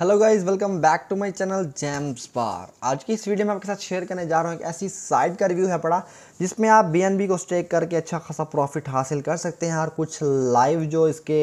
hello guys welcome back to my channel जेम्स बार आज की इस वीडियो में आपके साथ शेयर करने जा रहा हूँ एक ऐसी साइट का रिव्यू है पड़ा जिसमें आप बी को स्टेक करके अच्छा खासा प्रॉफिट हासिल कर सकते हैं और कुछ लाइव जो इसके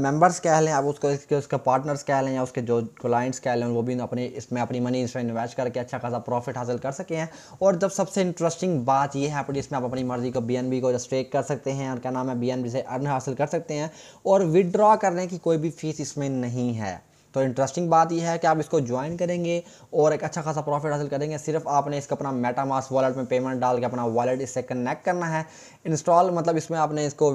मेंबर्स कह लें आप उसको इसके उसके पार्टनर्स कह लें या उसके जो क्लाइंट्स कह लें वो भी अपने इसमें अपनी मनी इसमें इन्वेस्ट करके अच्छा खासा प्रॉफिट हासिल कर सके हैं और जब सबसे इंटरेस्टिंग बात यह है इसमें आप अपनी मर्जी को बी को स्टेक कर सकते हैं और क्या नाम है बी से अर्न हासिल कर सकते हैं और विदड्रॉ करने की कोई भी फीस इसमें नहीं है तो इंटरेस्टिंग बात यह है कि आप इसको ज्वाइन करेंगे और एक अच्छा खासा प्रॉफिट हासिल करेंगे सिर्फ आपने इसका अपना मेटामास वॉलेट में पेमेंट डाल के अपना वॉलेट इससे कनेक्ट करना है इंस्टॉल मतलब इसमें आपने इसको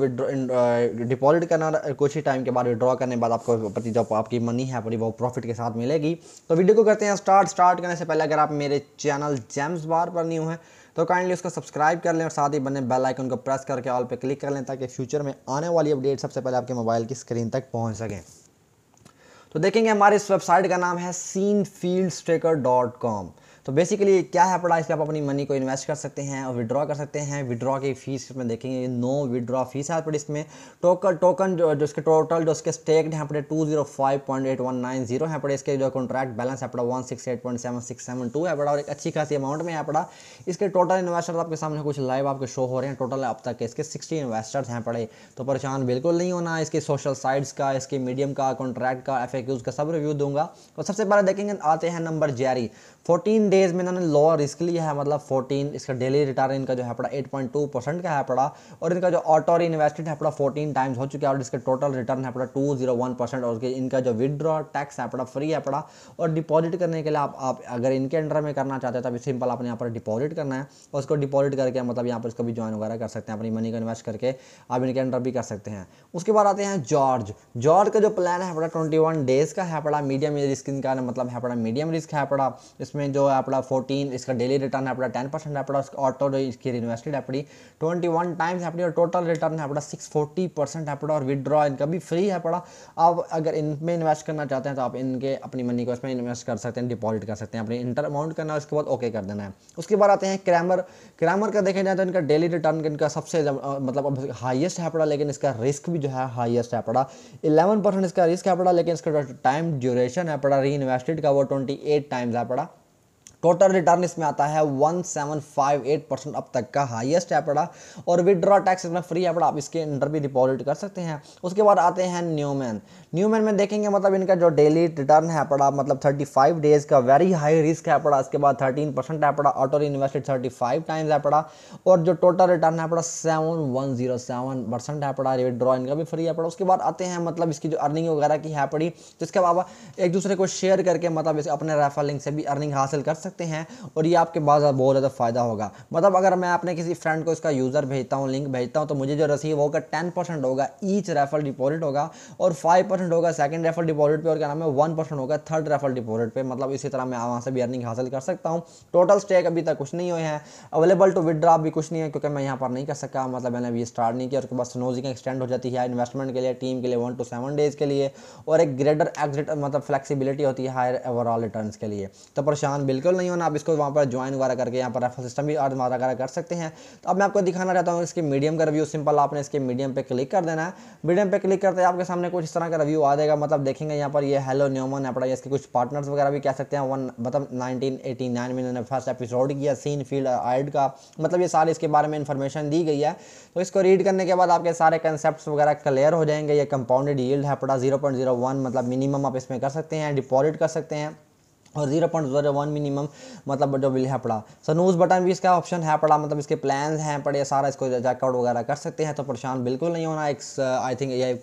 डिपॉजिट uh, करना कुछ ही टाइम के बाद विड्रॉ करने के बाद आपको जब आपकी मनी है अपनी वो प्रॉफिट के साथ मिलेगी तो वीडियो को करते हैं स्टार्ट स्टार्ट करने से पहले अगर आप मेरे चैनल जेम्स बार पर न्यू हैं तो काइंडली उसको सब्सक्राइब कर लें और साथ ही बने बेल आइकन को प्रेस करके ऑल पे क्लिक कर लें ताकि फ्यूचर में आने वाली अपडेट सबसे पहले आपके मोबाइल की स्क्रीन तक पहुंच सकें तो देखेंगे हमारे इस वेबसाइट का नाम है Seinfeld staker dot com तो बेसिकली क्या है पड़ा इसके आप अपनी मनी को इन्वेस्ट कर सकते हैं और विड्रॉ कर सकते हैं विड्रॉ की फीस इसमें देखेंगे नो विड्रॉ फीस है पर इसमें टोकन टोकन जो इसके टोटल जो इसके स्टेक हैं पड़े two zero five point eight one nine zero है पड़े इसके जो कॉन्ट्रैक्ट बैलेंस है पड़ा one six eight point seven six seven two है पड़ा और एक अच्छी खासी अमाउंट में है पड़ा इसके टोटल इन्वेस्टर्स आपके सामने कुछ लाइव आपके शो हो रहे हैं टोटल अब तक इसके सिक्सटी इन्वेस्टर्स हैं पड़े तो परेशान बिल्कुल नहीं होना इसके सोशल साइट्स का इसके मीडियम का कॉन्ट्रैक्ट का एफ का सब रिव्यू दूंगा और सबसे पहले देखेंगे आते हैं नंबर जैरी फोर्टीन डेज में इन्होंने लोअर रिस्क लिया है मतलब 14 इसका डेली रिटर्न इनका जो है पड़ा 8.2 परसेंट का है पड़ा और इनका जो ऑटो इन्वेस्टेड है पड़ा 14 टाइम्स हो चुका है और इसका टोटल रिटर्न है पड़ा 201 परसेंट और इनका जो विदड्रॉ टैक्स है पड़ा फ्री है पड़ा और डिपॉजिट करने के लिए आप, आप अगर इनके अंडर में करना चाहते हैं तो सिंपल आपने यहाँ पर डिपॉजिट करना है और उसको डिपॉजिट करके मतलब यहाँ पर इसको भी ज्वाइन वगैरह कर सकते हैं अपनी मनी को इन्वेस्ट करके आप इनके अंडर भी कर सकते हैं उसके बाद आते हैं जॉर्ज जॉर्ज का जो प्लान है पड़ा ट्वेंटी डेज का है पड़ा मीडियम रिस्क इनका मतलब है पड़ा मीडियम रिस्क है पड़ा इसमें जो है अपना फोर्टीन इसका डेली रिटर्न है अपना टेन परसेंट अपना ऑटो इसकी इन्वेस्टेड अपनी ट्वेंटी वन टाइम्स अपनी और टोटल रिटर्न है अपना सिक्स फोर्टी परसेंट अपना और विदड्रॉ इनका भी फ्री है पड़ा आप अगर इनमें इन्वेस्ट करना चाहते हैं तो आप इनके अपनी मनी को इसमें इन्वेस्ट कर सकते हैं डिपॉजिट कर सकते हैं अपनी इंटर अमाउंट करना है उसके बाद ओके कर देना है उसके बाद आते हैं क्रैमर क्रैमर का देखा जाए तो इनका डेली रिटर्न इनका सबसे मतलब हाइएस्ट है पड़ा लेकिन इसका रिस्क भी जो है हाइएस्ट है पड़ा इलेवन परसेंट इसका रिस्क है पड़ा लेकिन इसका टाइम ड्यूरेशन है पड़ा री इन्वेस्टेड का वो ट्वेंटी एट टाइम्स है पड़ा टोटल रिटर्न इसमें आता है 1758 परसेंट अब तक का हाईएस्ट है पड़ा और विदड्रॉ टैक्स इसमें फ्री है पड़ा आप इसके अंडर भी डिपॉजिट कर सकते हैं उसके बाद आते हैं न्यूमैन न्यूमैन में देखेंगे मतलब इनका जो डेली रिटर्न है पड़ा मतलब 35 डेज का वेरी हाई रिस्क है पड़ा इसके बाद 13 परसेंट है पड़ा ऑटो इन्वेस्टेड फाइव टाइम्स है पड़ा और जो टोटल रिटर्न है पड़ा सेवन परसेंट है पड़ा विदड्रॉ इनका भी फ्री है पड़ा उसके बाद आते हैं मतलब इसकी जो अर्निंग वगैरह की है पड़ी जिसके अलावा एक दूसरे को शेयर करके मतलब अपने रेफर लिंक से भी अर्निंग हासिल कर सकते सकते हैं और ये आपके पास बहुत ज़्यादा फ़ायदा होगा मतलब अगर मैं अपने किसी फ्रेंड को इसका यूज़र भेजता हूँ लिंक भेजता हूँ तो मुझे जो रसीव होगा टेन परसेंट होगा ईच रेफल डिपॉजिट होगा और फाइव परसेंट होगा सेकंड रेफल डिपॉजिट पे और क्या नाम है वन परसेंट होगा थर्ड रेफल डिपॉजिट पे मतलब इसी तरह मैं वहाँ से भी अर्निंग हासिल कर सकता हूँ टोटल स्टेक अभी तक कुछ नहीं हुए हैं अवेलेबल टू विदड्रा भी कुछ नहीं है क्योंकि मैं यहाँ पर नहीं कर सका मतलब मैंने अभी स्टार्ट नहीं किया उसके बाद स्नोजिंग एक्सटेंड हो जाती है इन्वेस्टमेंट के लिए टीम के लिए वन टू सेवन डेज़ के लिए और एक ग्रेटर एग्जिट मतलब फ्लेक्सीबिलिटी होती है हायर ओवरऑल रिटर्न के लिए तो परेशान बिल्कुल अवेलेबल नहीं होना आप इसको वहाँ पर ज्वाइन वगैरह करके यहाँ पर रेफर सिस्टम भी अर्न वगैरह कर सकते हैं तो अब मैं आपको दिखाना चाहता हूँ इसके मीडियम का रिव्यू सिंपल आपने इसके मीडियम पर क्लिक कर देना है मीडियम पर क्लिक करते हैं आपके सामने कुछ इस तरह का रिव्यू आ जाएगा मतलब देखेंगे यहाँ पर ये हेलो न्योमन है पर इसके कुछ पार्टनर्स वगैरह भी कह सकते हैं वन मतलब नाइनटीन में इन्होंने फर्स्ट एपिसोड किया सीन फील्ड आइड का मतलब ये सारे इसके बारे में इन्फॉर्मेशन दी गई है तो इसको रीड करने के बाद आपके सारे कंसेप्ट वगैरह क्लियर हो जाएंगे ये कंपाउंडेड यील्ड है पड़ा जीरो पॉइंट जीरो वन मतलब मिनिमम आप इसमें कर सकते हैं डिपॉजिट कर सकते हैं और zero point zero one minimum मतलब जो बिल है पड़ा सनूज बटन भी इसका ऑप्शन है पड़ा मतलब इसके प्लान हैं पड़े सारा इसको चेकआउट वगैरह कर सकते हैं तो परेशान बिल्कुल नहीं होना एक आई थिंक ये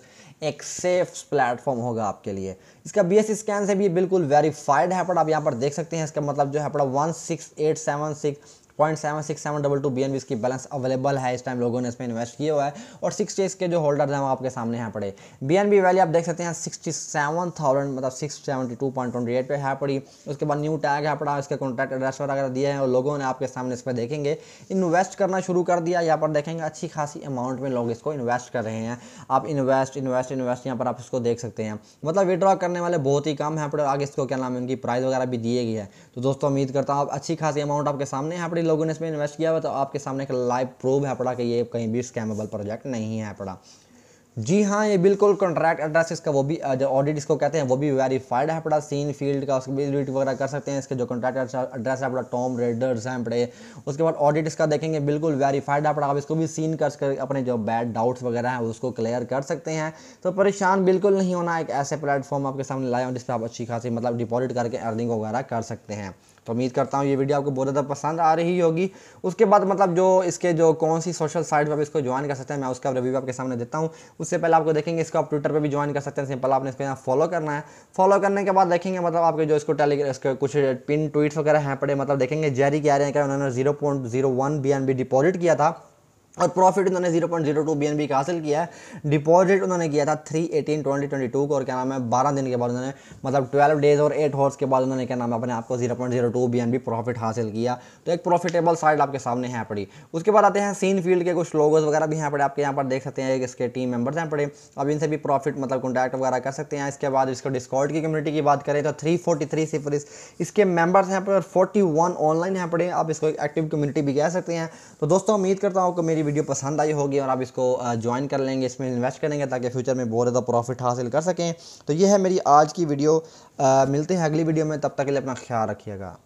एक सेफ प्लेटफॉर्म होगा आपके लिए इसका बी एस स्कैन से भी बिल्कुल वेरीफाइड है पड़ा आप यहाँ पर देख सकते हैं इसका मतलब जो है पड़ा one six eight seven six point seven six seven double two B N इसकी बैलेंस अवेलेबल है इस टाइम लोगों ने इसमें इन्वेस्ट किया हुआ है और सिक्स डेज के जो होल्डर हैं वो आपके सामने यहाँ पड़े बी एन बी वैल्यू आप देख सकते हैं सिक्सटी सेवन थाउजेंड मतलब six seventy two point twenty eight पर है पड़ी उसके बाद न्यू टैग है पड़ा इसके कॉन्टैक्ट एड्रेस वगैरह दिए हैं और लोगों ने आपके सामने इस पर देखेंगे इन्वेस्ट करना शुरू कर दिया यहाँ पर देखेंगे अच्छी खासी अमाउंट में लोग इसको इन्वेस्ट कर रहे हैं आप इन्वेस्ट इन्वेस्ट इन्वेस्ट यहाँ पर आप इसको देख सकते हैं मतलब विड्रॉ करने वाले बहुत ही कम है आगे इसको क्या नाम है उनकी प्राइस वगैरह भी दिए गई है तो दोस्तों उम्मीद करता हूँ अच्छी खासी अमाउंट आपके सामने यहाँ पर लोगों ने इसमें इन्वेस्ट किया हुआ तो आपके सामने एक लाइव प्रूव है पड़ा कि ये कहीं भी स्कैमेबल प्रोजेक्ट नहीं है पड़ा जी हाँ ये बिल्कुल कॉन्ट्रैक्ट एड्रेस इसका वो भी जो ऑडिट इसको कहते हैं वो भी वेरीफाइड है पड़ा सीन फील्ड का उसके भी वगैरह कर सकते हैं इसके जो कॉन्ट्रैक्ट एड्रेस है पड़ा टॉम रेडर्स हैं पड़े उसके बाद ऑडिट इसका देखेंगे बिल्कुल वेरीफाइड है पड़ा आप इसको भी सीन कर अपने जो बैड डाउट्स वगैरह हैं उसको क्लियर कर सकते हैं तो परेशान बिल्कुल नहीं होना एक ऐसे प्लेटफॉर्म आपके सामने लाया जिस पर आप अच्छी खासी मतलब डिपॉजिट करके अर्निंग वगैरह कर सकते हैं तो उम्मीद करता हूँ ये वीडियो आपको बहुत ज़्यादा पसंद आ रही होगी उसके बाद मतलब जो इसके जो कौन सी सोशल साइट पर आप इसको ज्वाइन कर सकते हैं मैं उसका रिव्यू आपके सामने देता हूँ उससे पहले आपको देखेंगे इसको आप ट्विटर पर भी ज्वाइन कर सकते हैं सिंपल आपने इस पर फॉलो करना है फॉलो करने के बाद देखेंगे मतलब आपके जो इसको टेलीग्राम इसके कुछ पिन ट्वीट्स वगैरह हैं पड़े मतलब देखेंगे जेरी क्या रहे हैं क्या उन्होंने zero point zero one B deposit किया था और प्रॉफिट उन्होंने zero point zero two B N का हासिल किया है डिपॉजिट उन्होंने किया था three eighteen twenty twenty two को और क्या नाम है बारह दिन के बाद उन्होंने मतलब ट्वेल्व डेज और एट हॉर्स के बाद उन्होंने क्या नाम है अपने आपको zero point zero two B N B profit हासिल किया तो एक प्रॉफिटेबल साइड आपके सामने यहाँ पड़ी उसके बाद आते हैं सीन फील्ड के कुछ लोगोज वगैरह भी यहाँ पड़े आपके यहाँ पर देख सकते हैं एक इसके टीम मेबर्स हैं पड़े अब इनसे भी प्रॉफिट मतलब कॉन्टैक्ट वगैरह कर सकते हैं इसके बाद इसको डिस्काउट की कम्युनिटी की बात करें तो थ्री फोर्टी थ्री इसके मेंबर्स हैं पर फोर्टी वन ऑनलाइन यहाँ पड़े आप इसको एक्टिव कम्युनिटी भी कह सकते हैं तो दोस्तों उम्मीद करता हूँ कि मेरी मेरी वीडियो पसंद आई होगी और आप इसको ज्वाइन कर लेंगे इसमें इन्वेस्ट करेंगे ताकि फ्यूचर में बहुत ज़्यादा प्रॉफिट हासिल कर सकें तो ये है मेरी आज की वीडियो आ, मिलते हैं अगली वीडियो में तब तक के लिए अपना ख्याल रखिएगा